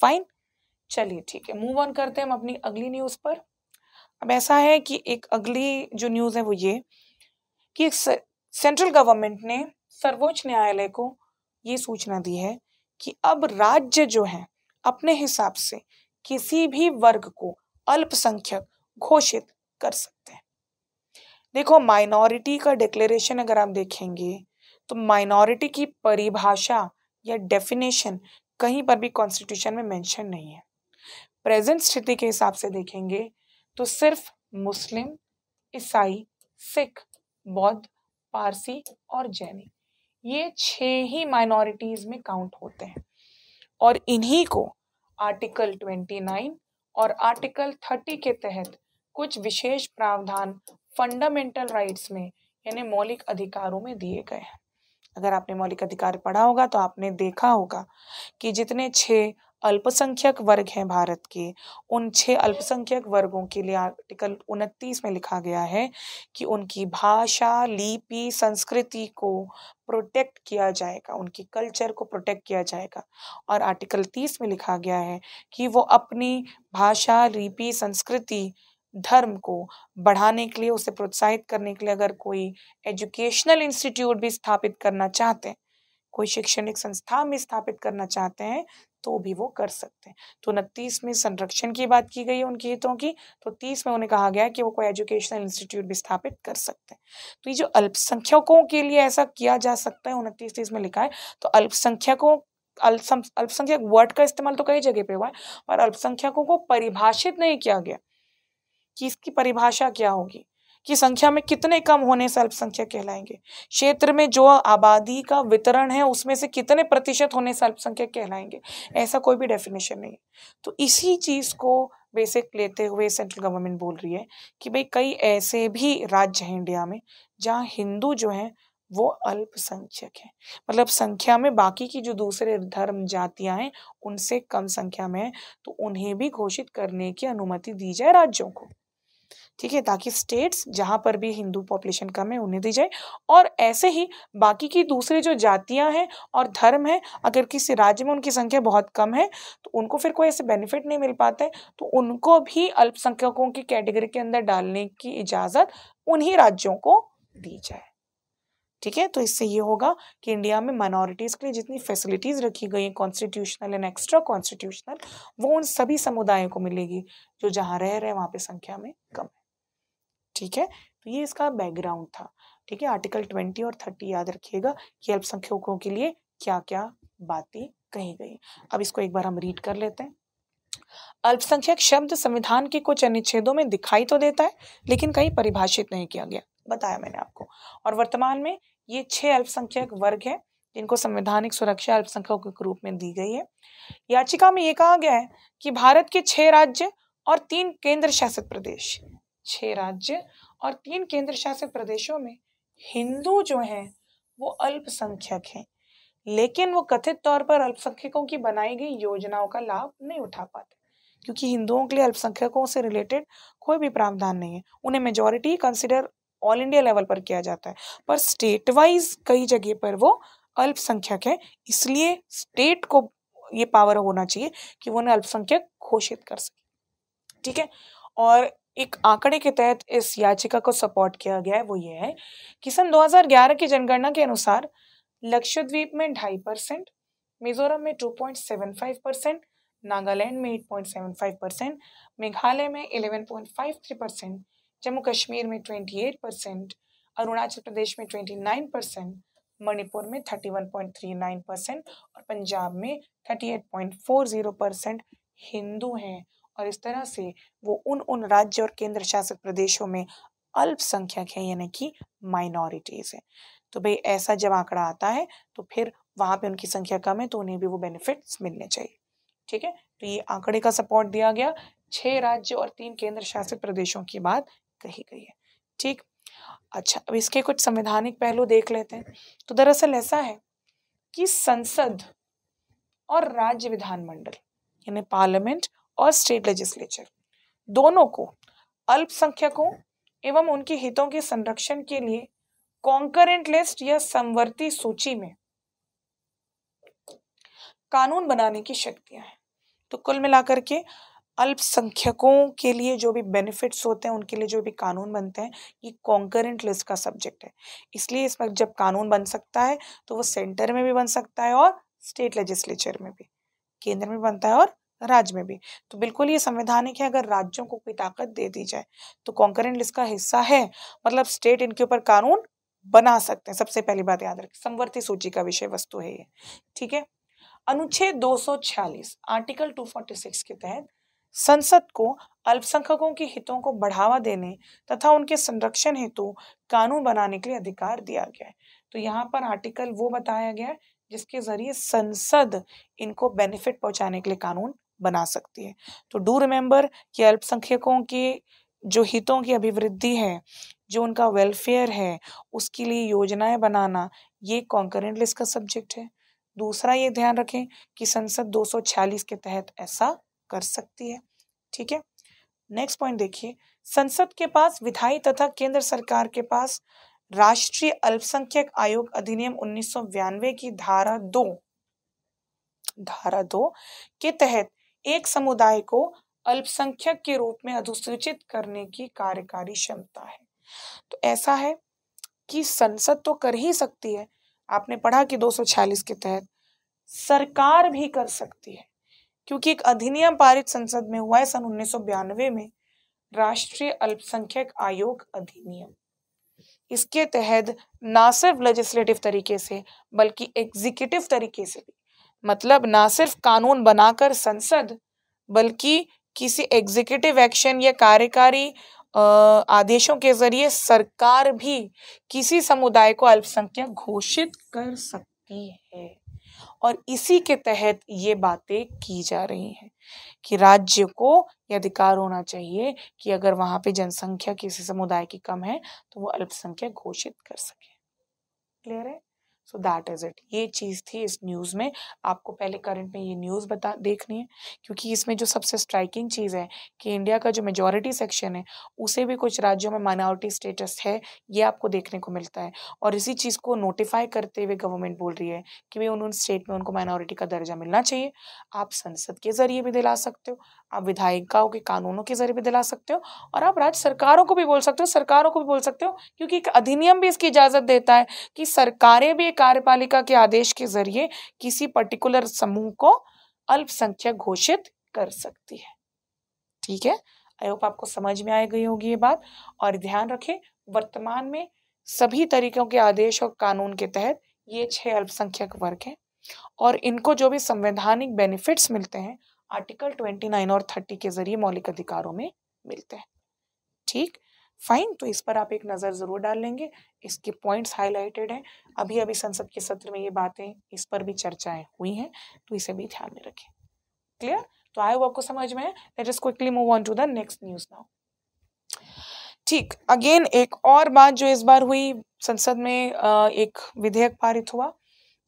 [SPEAKER 1] फाइन चलिए ठीक है मूव ऑन करते हैं हम अपनी अगली न्यूज़ पर अब ऐसा है कि एक अगली जो न्यूज़ है वो ये कि सेंट्रल गवर्नमेंट ने सर्वोच्च न्यायालय को ये सूचना दी है कि अब राज्य जो है अपने हिसाब से किसी भी वर्ग को अल्पसंख्यक घोषित कर सकते हैं देखो माइनॉरिटी का डिक्लेरेशन अगर आप देखेंगे तो माइनॉरिटी की परिभाषा या डेफिनेशन कहीं पर भी कॉन्स्टिट्यूशन में मेंशन नहीं है प्रेजेंट स्थिति के हिसाब से देखेंगे तो सिर्फ मुस्लिम ईसाई सिख बौद्ध पारसी और जैनी ये छह ही माइनॉरिटीज़ में काउंट होते हैं और इन्हीं को आर्टिकल 29 और आर्टिकल 30 के तहत कुछ विशेष प्रावधान फंडामेंटल राइट्स में यानी मौलिक अधिकारों में दिए गए हैं अगर आपने मौलिक अधिकार पढ़ा होगा तो आपने देखा होगा कि जितने छः अल्पसंख्यक वर्ग हैं भारत के उन छः अल्पसंख्यक वर्गों के लिए आर्टिकल उनतीस में लिखा गया है कि उनकी भाषा लिपि संस्कृति को प्रोटेक्ट किया जाएगा उनकी कल्चर को प्रोटेक्ट किया जाएगा और आर्टिकल तीस में लिखा गया है कि वो अपनी भाषा लिपि संस्कृति धर्म को बढ़ाने के लिए उसे प्रोत्साहित करने के लिए अगर कोई एजुकेशनल इंस्टीट्यूट भी स्थापित करना चाहते हैं कोई शैक्षणिक संस्था में स्थापित करना चाहते हैं तो भी वो कर सकते हैं तो उनतीस में संरक्षण की बात की गई है उनके हितों की तो तीस में उन्हें कहा गया है कि वो कोई एजुकेशनल इंस्टीट्यूट भी स्थापित कर सकते हैं तो ये जो अल्पसंख्यकों के लिए ऐसा किया जा सकता है उनतीस तीस में लिखा है तो अल्पसंख्यकों अल्पसंख्यक वर्ड का इस्तेमाल तो कई जगह पे हुआ है और अल्पसंख्यकों को परिभाषित नहीं किया गया कि इसकी परिभाषा क्या होगी कि संख्या में कितने कम होने से अल्पसंख्यक कहलाएंगे क्षेत्र में जो आबादी का वितरण है उसमें से कितने प्रतिशत होने से अल्पसंख्यक कहलाएंगे ऐसा कोई भी डेफिनेशन नहीं है तो इसी चीज़ को बेसिक लेते हुए सेंट्रल गवर्नमेंट बोल रही है कि भाई कई ऐसे भी राज्य हैं इंडिया में जहाँ हिंदू जो हैं वो अल्पसंख्यक हैं मतलब संख्या में बाकी की जो दूसरे धर्म जातियां हैं उनसे कम संख्या में है तो उन्हें भी घोषित करने की अनुमति दी जाए राज्यों को ठीक है ताकि स्टेट्स जहाँ पर भी हिंदू पॉपुलेशन कम है उन्हें दी जाए और ऐसे ही बाकी की दूसरी जो जातियाँ हैं और धर्म हैं अगर किसी राज्य में उनकी संख्या बहुत कम है तो उनको फिर कोई ऐसे बेनिफिट नहीं मिल पाते तो उनको भी अल्पसंख्यकों की कैटेगरी के अंदर डालने की इजाज़त उन्हीं राज्यों को दी जाए ठीक है तो इससे ये होगा कि इंडिया में माइनॉरिटीज़ के लिए जितनी फैसिलिटीज़ रखी गई हैं कॉन्स्टिट्यूशनल एंड एक्स्ट्रा कॉन्स्टिट्यूशनल वो उन सभी समुदायों को मिलेगी जो जहाँ रह रहे हैं वहाँ पे संख्या में कम है ठीक है तो ये इसका बैकग्राउंड था ठीक है आर्टिकल ट्वेंटी और थर्टी याद रखिएगा कि अल्पसंख्यकों के लिए क्या क्या बातें कही गई अब इसको एक बार हम रीड कर लेते हैं अल्पसंख्यक शब्द संविधान के कुछ अनुच्छेदों में दिखाई तो देता है लेकिन कहीं परिभाषित नहीं किया गया बताया मैंने आपको और वर्तमान में ये छह अल्पसंख्यक वर्ग हैं जिनको संवैधानिक सुरक्षा अल्पसंख्यकों के रूप में दी गई है याचिका में ये कहा गया है कि भारत के छह राज्य और तीन केंद्र शासित प्रदेश छह राज्य और तीन केंद्र शासित प्रदेशों में हिंदू जो हैं वो अल्पसंख्यक हैं लेकिन वो कथित तौर पर अल्पसंख्यकों की बनाई गई योजनाओं का लाभ नहीं उठा पाते क्योंकि हिंदुओं के लिए अल्पसंख्यकों से रिलेटेड कोई भी प्रावधान नहीं है उन्हें majority consider all India level पर किया जाता है पर स्टेट वाइज कई जगह पर वो अल्पसंख्यक है इसलिए स्टेट को ये पावर होना चाहिए कि वो उन्हें अल्पसंख्यक घोषित कर सके ठीक है और एक आंकड़े के तहत इस याचिका को सपोर्ट किया गया है वो ये है कि सन 2011 की जनगणना के अनुसार लक्षद्वीप में ढाई परसेंट मिजोरम में 2.75 परसेंट नागालैंड में 8.75 परसेंट मेघालय में 11.53 परसेंट जम्मू कश्मीर में 28 परसेंट अरुणाचल प्रदेश में 29 परसेंट मणिपुर में 31.39 परसेंट और पंजाब में जीरो परसेंट हिंदू हैं और इस तरह से वो उन उन राज्य और केंद्र शासित प्रदेशों में अल्पसंख्यक है यानी कि माइनॉरिटीज़ है तो भाई ऐसा जब आंकड़ा आता है तो फिर वहां पे उनकी संख्या कम है तो उन्हें भी वो बेनिफिट्स मिलने चाहिए ठीक है तो ये आंकड़े का सपोर्ट दिया गया छह राज्य और तीन केंद्र शासित प्रदेशों की बात कही गई है ठीक अच्छा अब इसके कुछ संवैधानिक पहलू देख लेते हैं तो दरअसल ऐसा है कि संसद और राज्य विधानमंडल यानी पार्लियामेंट और स्टेट लेजिस्लेचर दोनों को अल्पसंख्यकों एवं उनके हितों के संरक्षण के लिए कॉन्करेंट लिस्ट या समवर्ती सूची में कानून बनाने की शक्तियां हैं तो कुल मिलाकर के अल्पसंख्यकों के लिए जो भी बेनिफिट्स होते हैं उनके लिए जो भी कानून बनते हैं ये कॉन्करेंट लिस्ट का सब्जेक्ट है इसलिए इसमें जब कानून बन सकता है तो वो सेंटर में भी बन सकता है और स्टेट लेजिस्लेचर में भी केंद्र में बनता है और राज्य में भी तो बिल्कुल ये संवैधानिक है अगर राज्यों को कोई ताकत दे दी जाए तो कॉन्करेंट लिस्ट का हिस्सा है मतलब स्टेट इनके ऊपर कानून बना सकते हैं सबसे पहली बात याद रखें समवर्ती सूची का विषय वस्तु है ये ठीक है अनुच्छेद 246 आर्टिकल 246 के तहत संसद को अल्पसंख्यकों के हितों को बढ़ावा देने तथा उनके संरक्षण हेतु कानून बनाने के लिए अधिकार दिया गया है तो यहाँ पर आर्टिकल वो बताया गया है जिसके जरिए संसद इनको बेनिफिट पहुंचाने के लिए कानून बना सकती है तो डू रिमेंबर कि अल्पसंख्यकों के जो हितों की अभिवृद्धि है जो उनका वेलफेयर है उसके लिए योजनाएं बनाना ये कॉन्करेंट लिस्ट का सब्जेक्ट है दूसरा ये ध्यान रखें कि संसद 246 के तहत ऐसा कर सकती है ठीक है नेक्स्ट पॉइंट देखिए संसद के पास विधायी तथा केंद्र सरकार के पास राष्ट्रीय अल्पसंख्यक आयोग अधिनियम उन्नीस की धारा दो धारा दो के तहत एक समुदाय को अल्पसंख्यक के रूप में अधिसूचित करने की कार्यकारी क्षमता है तो ऐसा है कि संसद तो कर ही सकती है आपने पढ़ा कि 246 के तहत सरकार भी कर सकती है क्योंकि एक अधिनियम पारित संसद में हुआ है सन उन्नीस में राष्ट्रीय अल्पसंख्यक आयोग अधिनियम इसके तहत ना सिर्फ लेजिस्लेटिव तरीके से बल्कि एग्जीक्यूटिव तरीके से भी मतलब ना सिर्फ कानून बनाकर संसद बल्कि किसी एग्जीक्यूटिव एक्शन या कार्यकारी आदेशों के जरिए सरकार भी किसी समुदाय को अल्पसंख्यक घोषित कर सकती है और इसी के तहत ये बातें की जा रही हैं कि राज्य को यह अधिकार होना चाहिए कि अगर वहाँ पे जनसंख्या किसी समुदाय की कम है तो वो अल्पसंख्यक घोषित कर सके क्लियर है सो दैट इज इट ये चीज़ थी इस न्यूज़ में आपको पहले करंट में ये न्यूज़ बता देखनी है क्योंकि इसमें जो सबसे स्ट्राइकिंग चीज़ है कि इंडिया का जो मेजोरिटी सेक्शन है उसे भी कुछ राज्यों में माइनॉरिटी स्टेटस है ये आपको देखने को मिलता है और इसी चीज़ को नोटिफाई करते हुए गवर्नमेंट बोल रही है कि भाई उन स्टेट में उनको माइनॉरिटी का दर्जा मिलना चाहिए आप संसद के ज़रिए भी दिला सकते हो आप विधायिकाओं के कानूनों के जरिए भी दिला सकते हो और आप राज्य सरकारों को भी बोल सकते हो सरकारों को भी बोल सकते हो क्योंकि एक अधिनियम भी इसकी इजाज़त देता है कि सरकारें भी कार्यपालिका के आदेश के जरिए किसी पर्टिकुलर समूह को अल्पसंख्यक घोषित कर सकती है ठीक है आई होप आपको समझ में आ गई होगी ये बात और ध्यान रखें वर्तमान में सभी तरीकों के आदेश और कानून के तहत ये छह अल्पसंख्यक वर्ग हैं और इनको जो भी संवैधानिक बेनिफिट्स मिलते हैं आर्टिकल 29 और 30 के जरिए मौलिक अधिकारों में मिलते हैं ठीक फाइन तो इस पर आप एक नज़र ज़रूर डाल लेंगे इसके पॉइंट्स हाईलाइटेड हैं अभी अभी संसद के सत्र में ये बातें इस पर भी चर्चाएं हुई हैं तो इसे भी ध्यान में रखें क्लियर तो आई वो आपको समझ में है let us quickly move on to the next news now ठीक अगेन एक और बात जो इस बार हुई संसद में एक विधेयक पारित हुआ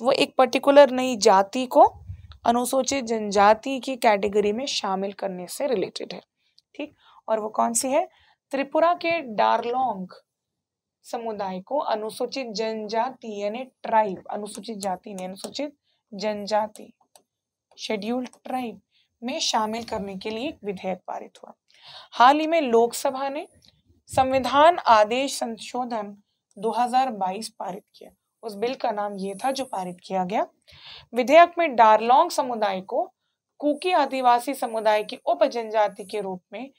[SPEAKER 1] वो एक पर्टिकुलर नई जाति को अनुसूचित जनजाति की कैटेगरी में शामिल करने से रिलेटेड है ठीक और वो कौन सी है त्रिपुरा के डारलोंग समुदाय को अनुसूचित जनजाति यानी ट्राइब अनुसूचित जाति ने अनुसूचित जनजाति शेड्यूल ट्राइब में शामिल करने के लिए एक विधेयक पारित हुआ हाल ही में लोकसभा ने संविधान आदेश संशोधन 2022 पारित किया उस बिल का नाम ये था जो पारित किया गया विधेयक में डारलोंग समुदाय को कुकी आदिवासी समुदाय की उप जनजाति के रूप में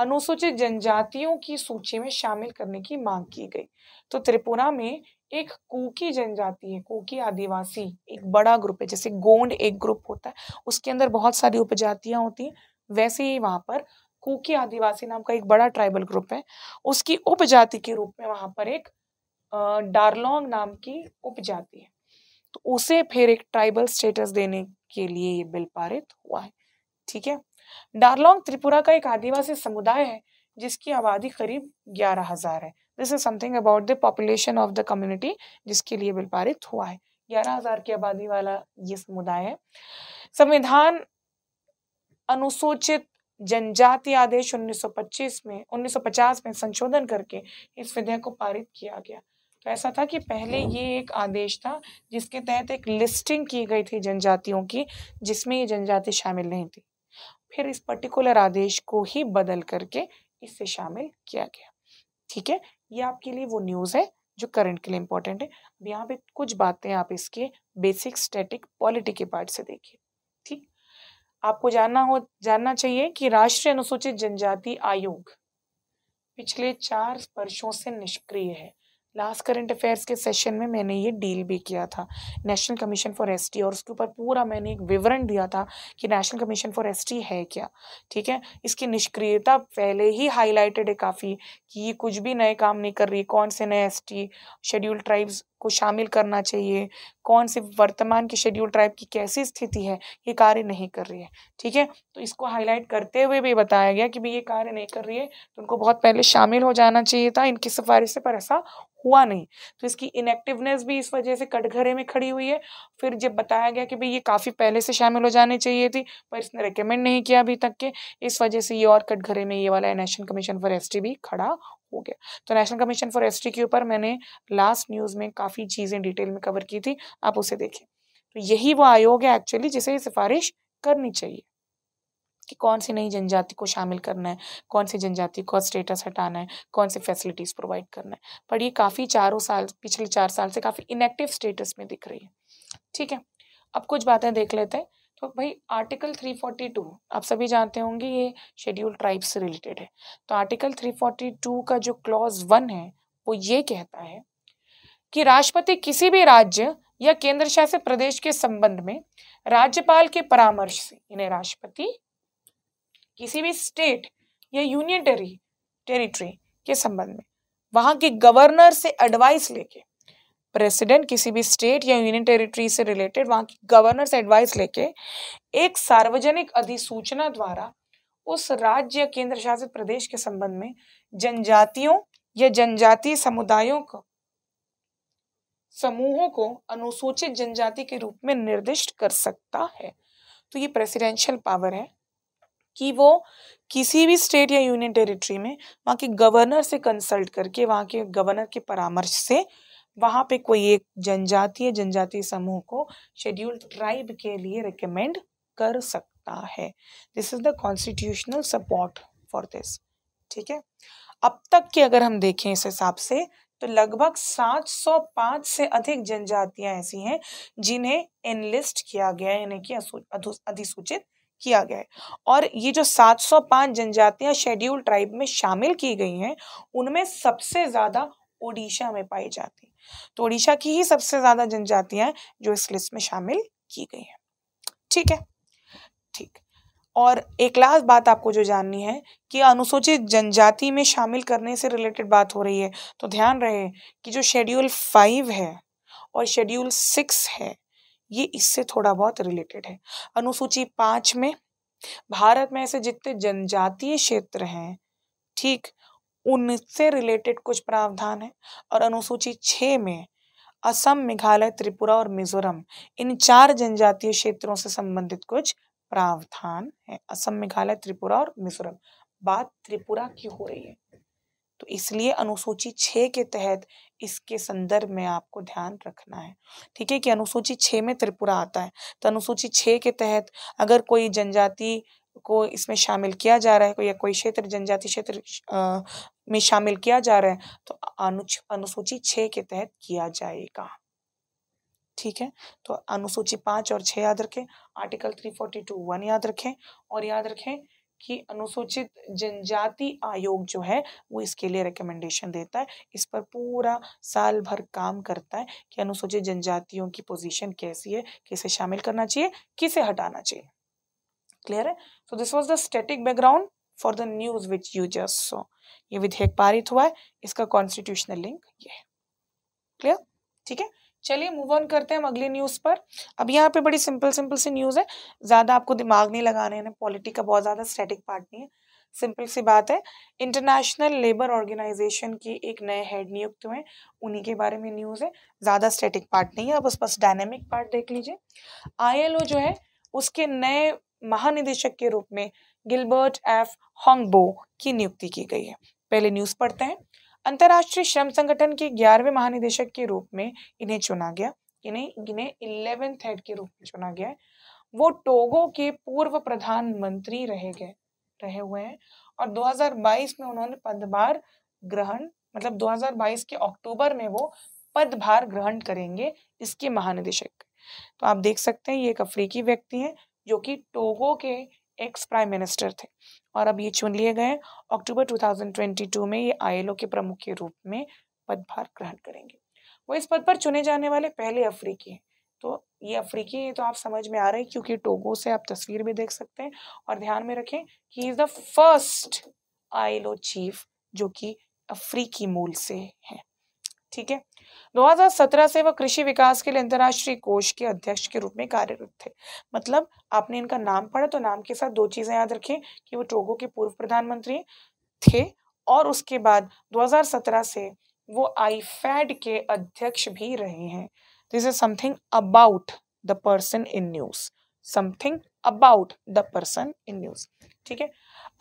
[SPEAKER 1] अनुसूचित जनजातियों की सूची में शामिल करने की मांग की गई तो त्रिपुरा में एक कुकी जनजाति है कुकी आदिवासी एक बड़ा ग्रुप है जैसे गोंड एक ग्रुप होता है उसके अंदर बहुत सारी उपजातियां होती हैं वैसे ही वहां पर कुकी आदिवासी नाम का एक बड़ा ट्राइबल ग्रुप है उसकी उपजाति के रूप में वहां पर एक डारलोंग नाम की उपजाति है तो उसे फिर एक ट्राइबल स्टेटस देने के लिए ये बिल पारित हुआ है ठीक है डारलोंग त्रिपुरा का एक आदिवासी समुदाय है जिसकी आबादी करीब ग्यारह हजार है this is something about the population of the community जिसके लिए बिल पारित हुआ है ग्यारह हजार की आबादी वाला ये समुदाय है संविधान अनुसूचित जनजाति आदेश 1925 में 1950 में संशोधन करके इस विधेयक को पारित किया गया तो ऐसा था कि पहले ये एक आदेश था जिसके तहत एक लिस्टिंग की गई थी जनजातियों की जिसमें ये जनजाति शामिल नहीं थी फिर इस पर्टिकुलर आदेश को ही बदल करके इससे शामिल किया गया ठीक है ये आपके लिए वो न्यूज़ है जो करंट के लिए इम्पोर्टेंट है अब यहाँ पे कुछ बातें आप इसके बेसिक स्टैटिक पॉलिटी के पार्ट से देखिए ठीक आपको जानना हो जानना चाहिए कि राष्ट्रीय अनुसूचित जनजाति आयोग पिछले चार वर्षों से निष्क्रिय है लास्ट करंट अफेयर्स के सेशन में मैंने ये डील भी किया था नेशनल कमीशन फॉर एसटी और उसके ऊपर पूरा मैंने एक विवरण दिया था कि नेशनल कमीशन फॉर एसटी है क्या ठीक है इसकी निष्क्रियता पहले ही हाईलाइटेड है काफ़ी कि ये कुछ भी नए काम नहीं कर रही कौन से नए एसटी शेड्यूल ट्राइब्स को शामिल करना चाहिए कौन से वर्तमान की शेड्यूल ट्राइब की कैसी स्थिति है ये कार्य नहीं कर रही है ठीक है तो इसको हाईलाइट करते हुए भी बताया गया कि भाई ये कार्य नहीं कर रही है तो उनको बहुत पहले शामिल हो जाना चाहिए था इनकी सिफारिश पर ऐसा हुआ नहीं तो इसकी इनएक्टिवनेस भी इस वजह से कटघरे में खड़ी हुई है फिर जब बताया गया कि भाई ये काफ़ी पहले से शामिल हो जानी चाहिए थी पर इसने रिकमेंड नहीं किया अभी तक के इस वजह से ये और कटघरे में ये वाला नेशनल कमीशन फॉर एस भी खड़ा हो गया तो नेशनल कमीशन फॉर एस के ऊपर मैंने लास्ट न्यूज़ में काफ़ी काफ़ी चीज़ें डिटेल में कवर की थी आप उसे देखें तो यही वो आयोग है एक्चुअली जिसे सिफारिश करनी चाहिए कि कौन सी नई जनजाति को शामिल करना है कौन सी जनजाति को स्टेटस हटाना है कौन सी फैसिलिटीज़ प्रोवाइड करना है पर ये काफ़ी चारों साल पिछले चार साल से काफ़ी इनएक्टिव स्टेटस में दिख रही है ठीक है अब कुछ बातें देख लेते हैं तो भाई आर्टिकल 342 आप सभी जानते होंगे ये शेड्यूल ट्राइब्स से रिलेटेड है तो आर्टिकल 342 का जो क्लॉज वन है वो ये कहता है कि राष्ट्रपति किसी भी राज्य या केंद्र शासित प्रदेश के संबंध में राज्यपाल के परामर्श से इन्हें राष्ट्रपति किसी भी स्टेट या यूनियन टेरी टेरिटरी के संबंध में वहां के गवर्नर से एडवाइस लेके प्रेसिडेंट किसी भी स्टेट या यूनियन टेरिटरी से रिलेटेड वहां के गवर्नर से एडवाइस लेके एक सार्वजनिक अधिसूचना द्वारा उस राज्य या केंद्र शासित प्रदेश के संबंध में जनजातियों या जनजातीय समुदायों को समूहों को अनुसूचित जनजाति के रूप में निर्दिष्ट कर सकता है तो ये प्रेसिडेंशियल पावर है कि वो किसी भी स्टेट या यूनियन टेरिटरी में वहाँ के गवर्नर से कंसल्ट करके वहाँ के गवर्नर के परामर्श से वहाँ पे कोई एक जनजातीय जनजातीय समूह को शेड्यूल्ड ट्राइब के लिए रिकमेंड कर सकता है this is the constitutional support for this ठीक है अब तक के अगर हम देखें इस हिसाब से तो लगभग 705 से अधिक जनजातियां ऐसी हैं जिन्हें एनलिस्ट किया गया है यानी कि अधिसूचित किया गया है और ये जो 705 जनजातियां शेड्यूल ट्राइब में शामिल की गई हैं उनमें सबसे ज़्यादा ओडिशा में पाई जाती तो ओडिशा की ही सबसे ज़्यादा जनजातियां जो इस लिस्ट में शामिल की गई हैं ठीक है ठीक और एक लास्ट बात आपको जो जाननी है कि अनुसूचित जनजाति में शामिल करने से रिलेटेड बात हो रही है तो ध्यान रहे कि जो शेड्यूल फाइव है और शेड्यूल सिक्स है ये इससे थोड़ा बहुत रिलेटेड है अनुसूची पाँच में भारत में ऐसे जितने जनजातीय क्षेत्र हैं ठीक उनसे रिलेटेड कुछ प्रावधान है और अनुसूची छः में असम मेघालय त्रिपुरा और मिजोरम इन चार जनजातीय क्षेत्रों से संबंधित कुछ प्रावधान है असम मेघालय त्रिपुरा और मिजोरम बात त्रिपुरा की हो रही है तो इसलिए अनुसूची छ के तहत इसके संदर्भ में आपको ध्यान रखना है ठीक है कि अनुसूची छ में त्रिपुरा आता है तो अनुसूची छ के तहत अगर कोई जनजाति को इसमें शामिल किया जा रहा है कोई या कोई क्षेत्र जनजाति क्षेत्र में शामिल किया जा रहा है तो अनुच अनुसूची छ के तहत किया जाएगा ठीक है तो अनुसूची पांच और छह याद रखें article three forty two one याद रखें और याद रखें कि अनुसूचित जनजाति आयोग जो है वो इसके लिए रिकमेंडेशन देता है इस पर पूरा साल भर काम करता है कि अनुसूचित जनजातियों की पोजीशन कैसी है किसे शामिल करना चाहिए किसे हटाना चाहिए क्लियर है so this was the static background for the news which you just so ये विधेयक पारित हुआ है इसका कॉन्स्टिट्यूशनल लिंक ये क्लियर ठीक है चलिए मूव ऑन करते हैं हम अगली न्यूज़ पर अब यहाँ पे बड़ी सिंपल सिंपल सी न्यूज़ है ज़्यादा आपको दिमाग नहीं लगाने हैं पॉलिटी का बहुत ज़्यादा स्टैटिक पार्ट नहीं है सिंपल सी बात है इंटरनेशनल लेबर ऑर्गेनाइजेशन के एक नए हेड नियुक्त हुए उन्हीं के बारे में न्यूज़ है ज़्यादा स्टैटिक पार्ट नहीं है अब उस बस डायनेमिक पार्ट देख लीजिए आईएलओ जो है उसके नए महानिदेशक के रूप में गिलबर्ट एफ हॉन्गबो की नियुक्ति की गई है पहले न्यूज़ पढ़ते हैं अंतर्राष्ट्रीय श्रम संगठन के ग्यारहवें महानिदेशक के रूप में इन्हें चुना गया इन्हें इन्हें इलेवेंथ हेड के रूप में चुना गया है वो टोगो के पूर्व प्रधानमंत्री रहे गए रहे हुए हैं और 2022 में उन्होंने पदभार ग्रहण मतलब 2022 के अक्टूबर में वो पदभार ग्रहण करेंगे इसके महानिदेशक तो आप देख सकते हैं ये एक अफ्रीकी व्यक्ति हैं जो कि टोगो के एक्स प्राइम मिनिस्टर थे और अब ये चुन लिए गए अक्टूबर 2022 में ये आईएलओ के प्रमुख के रूप में पदभार ग्रहण करेंगे वो इस पद पर चुने जाने वाले पहले अफ्रीकी हैं तो ये अफ्रीकी ये तो आप समझ में आ रहे हैं क्योंकि टोगो से आप तस्वीर भी देख सकते हैं और ध्यान में रखें कि is the first ILO chief जो कि अफ्रीकी मूल से है ठीक है 2017 से वह कृषि विकास के लिए अंतर्राष्ट्रीय कोष के अध्यक्ष के रूप में कार्यरत थे मतलब आपने इनका नाम पढ़ा तो नाम के साथ दो चीजें याद रखें कि वो टोगो के पूर्व प्रधानमंत्री थे और उसके बाद 2017 से वो आईफेड के अध्यक्ष भी रहे हैं this is something about the person in news something about the person in news ठीक है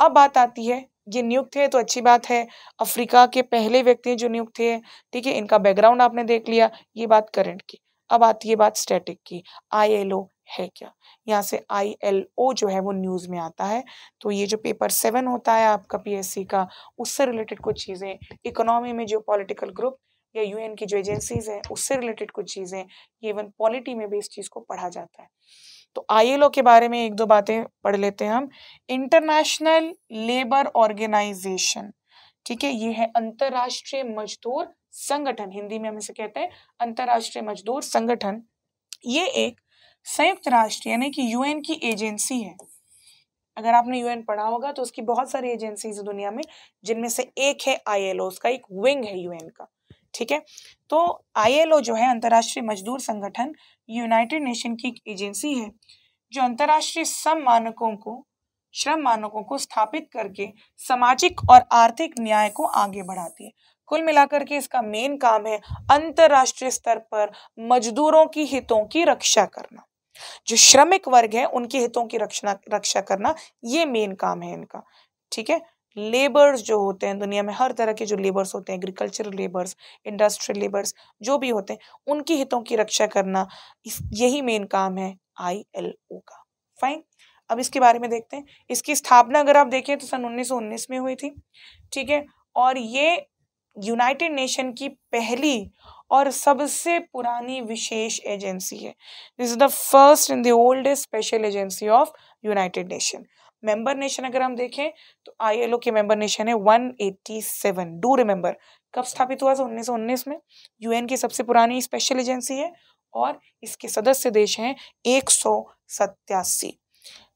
[SPEAKER 1] अब बात आती है ये नियुक्त है तो अच्छी बात है अफ्रीका के पहले व्यक्ति जो नियुक्त थे ठीक है इनका बैकग्राउंड आपने देख लिया ये बात करंट की अब आती है बात स्टैटिक की आई एल ओ है क्या यहाँ से आई एल ओ जो है वो न्यूज़ में आता है तो ये जो पेपर सेवन होता है आपका सी का उससे रिलेटेड कुछ चीज़ें इकोनॉमी में जो पॉलिटिकल ग्रुप या यूएन की जो एजेंसीज हैं उससे रिलेटेड कुछ चीज़ें इवन पॉलिटी में भी इस चीज़ को पढ़ा जाता है तो आईएलओ के बारे में एक दो बातें पढ़ लेते हैं हम इंटरनेशनल लेबर ऑर्गेनाइजेशन ठीक है ये है अंतर्राष्ट्रीय मजदूर संगठन हिंदी में हम इसे कहते हैं अंतर्राष्ट्रीय मजदूर संगठन ये एक संयुक्त राष्ट्र यानी कि यूएन की एजेंसी है अगर आपने यूएन पढ़ा होगा तो उसकी बहुत सारी एजेंसीज है दुनिया में जिनमें से एक है आईएलओ उसका एक विंग है यूएन का ठीक है तो आईएलओ जो है अंतर्राष्ट्रीय मजदूर संगठन यूनाइटेड नेशन की एक एजेंसी है जो अंतर्राष्ट्रीय श्रम मानकों को श्रम मानकों को स्थापित करके सामाजिक और आर्थिक न्याय को आगे बढ़ाती है कुल मिलाकर के इसका मेन काम है अंतर्राष्ट्रीय स्तर पर मजदूरों की हितों की रक्षा करना जो श्रमिक वर्ग है उनके हितों की रक्षा रक्षा करना ये मेन काम है इनका ठीक है लेबर्स जो होते हैं दुनिया में हर तरह के जो लेबर्स होते हैं एग्रीकल्चरल लेबर्स इंडस्ट्रियल लेबर्स जो भी होते हैं उनके हितों की रक्षा करना इस यही मेन काम है आई एल ओ का फाइन अब इसके बारे में देखते हैं इसकी स्थापना अगर आप देखें तो सन उन्नीस में हुई थी ठीक है और ये यूनाइटेड नेशन की पहली और सबसे पुरानी विशेष एजेंसी है this is the first in the oldest special agency of United Nation member nation अगर हम देखें तो आईएलओ के मेंबर नेशन है 187 डू रिमेंबर कब स्थापित हुआ था उन्नीस सौ उन्नीस में यूएन की सबसे पुरानी स्पेशल एजेंसी है और इसके सदस्य देश हैं एक सौ सत्तासी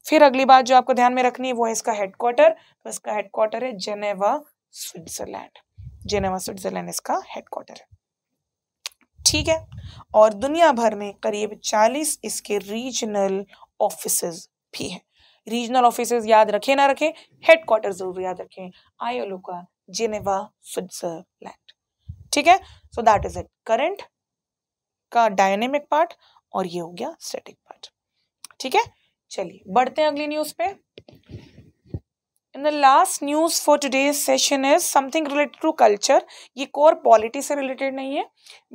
[SPEAKER 1] फिर अगली बात जो आपको ध्यान में रखनी है वो है इसका हेडक्वार्टर तो इसका हेडक्वार्टर है जेनेवा स्विट्जरलैंड जेनेवा स्विट्जरलैंड इसका हेडक्वार्टर है ठीक है और दुनिया भर में करीब 40 इसके रीजनल ऑफिस भी हैं रीजनल ऑफिस याद रखें ना रखें हेडक्वार्टर जरूर याद रखें आईएलओ का जिनेवा स्विट्जरलैंड ठीक है so that is it current का डायनेमिक पार्ट और ये हो गया स्टेटिक पार्ट ठीक है चलिए बढ़ते हैं अगली न्यूज पे in the last news for today session is something related to culture ये कोर पॉलिटी से रिलेटेड नहीं है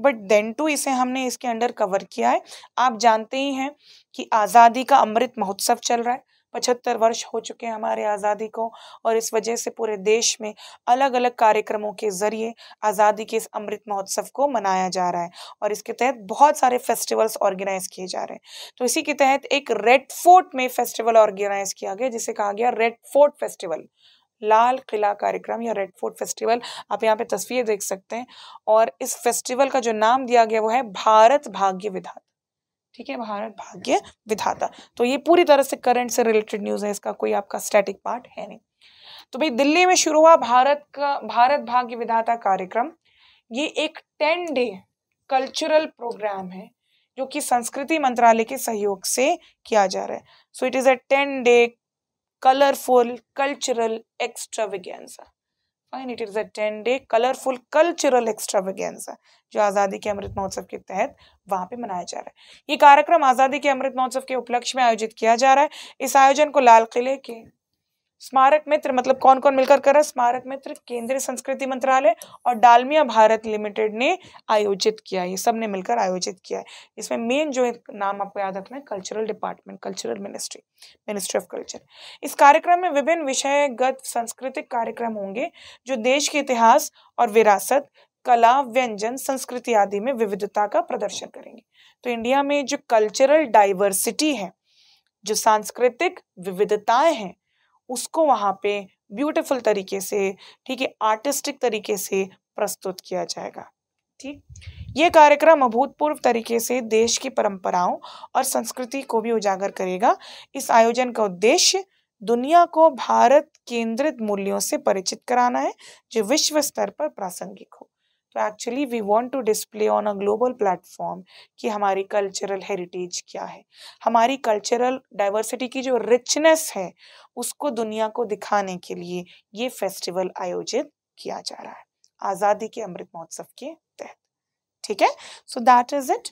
[SPEAKER 1] बट देन टू इसे हमने इसके अंडर कवर किया है आप जानते ही हैं कि आज़ादी का अमृत महोत्सव चल रहा है पचहत्तर वर्ष हो चुके हैं हमारे आज़ादी को और इस वजह से पूरे देश में अलग अलग कार्यक्रमों के ज़रिए आज़ादी के इस अमृत महोत्सव को मनाया जा रहा है और इसके तहत बहुत सारे फेस्टिवल्स ऑर्गेनाइज किए जा रहे हैं तो इसी के तहत एक रेड फोर्ट में फेस्टिवल ऑर्गेनाइज किया गया जिसे कहा गया रेड फोर्ट फेस्टिवल लाल किला कार्यक्रम या रेड फोर्ट फेस्टिवल आप यहाँ पे तस्वीर देख सकते हैं और इस फेस्टिवल का जो नाम दिया गया वो है भारत भाग्य विधान ठीक है भारत भाग्य विधाता तो ये पूरी तरह से करंट से रिलेटेड न्यूज़ है इसका कोई आपका स्टैटिक पार्ट है नहीं तो भाई दिल्ली में शुरू हुआ भारत का भारत भाग्य विधाता कार्यक्रम ये एक टेन डे कल्चरल प्रोग्राम है जो कि संस्कृति मंत्रालय के सहयोग से किया जा रहा है so it is a ten day colourful cultural extravaganza fine it is a ten day colourful cultural extravaganza जो आज़ादी के अमृत महोत्सव के तहत वहाँ पे मनाया जा रहा है ये कार्यक्रम आज़ादी के अमृत महोत्सव के उपलक्ष्य में आयोजित किया जा रहा है इस आयोजन को लाल किले के स्मारक मित्र मतलब कौन कौन मिलकर कर रहा स्मारक मित्र केंद्रीय संस्कृति मंत्रालय और डालमिया भारत लिमिटेड ने आयोजित किया ये सब ने मिलकर आयोजित किया है इसमें मेन जो एक नाम आपको याद रखना है cultural department cultural ministry ministry of culture इस कार्यक्रम में विभिन्न विषयगत सांस्कृतिक कार्यक्रम होंगे जो देश के इतिहास और विरासत कला व्यंजन संस्कृति आदि में विविधता का प्रदर्शन करेंगे तो इंडिया में जो कल्चरल डाइवर्सिटी है जो सांस्कृतिक विविधताएं हैं उसको वहाँ पे ब्यूटीफुल तरीके से ठीक है आर्टिस्टिक तरीके से प्रस्तुत किया जाएगा ठीक ये कार्यक्रम अभूतपूर्व तरीके से देश की परंपराओं और संस्कृति को भी उजागर करेगा इस आयोजन का उद्देश्य दुनिया को भारत केंद्रित मूल्यों से परिचित कराना है जो विश्व स्तर पर प्रासंगिक हो तो actually we want to display on a global platform कि हमारी कल्चरल हेरिटेज क्या है हमारी कल्चरल डाइवर्सिटी की जो रिचनेस है उसको दुनिया को दिखाने के लिए ये फेस्टिवल आयोजित किया जा रहा है आज़ादी के अमृत महोत्सव के तहत ठीक है so that is it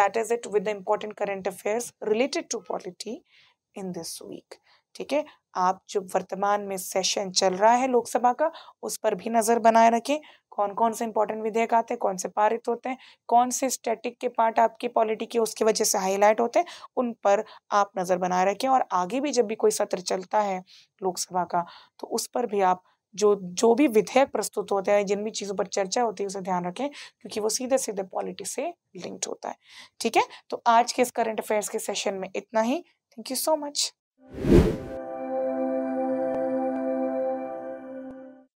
[SPEAKER 1] that is it with the important current affairs related to polity in this week ठीक है आप जो वर्तमान में सेशन चल रहा है लोकसभा का उस पर भी नज़र बनाए रखें कौन कौन से इंपॉर्टेंट विधेयक आते हैं कौन से पारित होते हैं कौन से स्टैटिक के पार्ट आपकी पॉलिटी के उसकी वजह से हाईलाइट होते हैं उन पर आप नज़र बनाए रखें और आगे भी जब भी कोई सत्र चलता है लोकसभा का तो उस पर भी आप जो जो भी विधेयक प्रस्तुत होते हैं जिन भी चीज़ों पर चर्चा होती है उसे ध्यान रखें क्योंकि वो सीधे सीधे पॉलिटी से लिंक्ड होता है ठीक है तो आज के इस करंट अफेयर्स के सेशन में इतना ही थैंक यू सो मच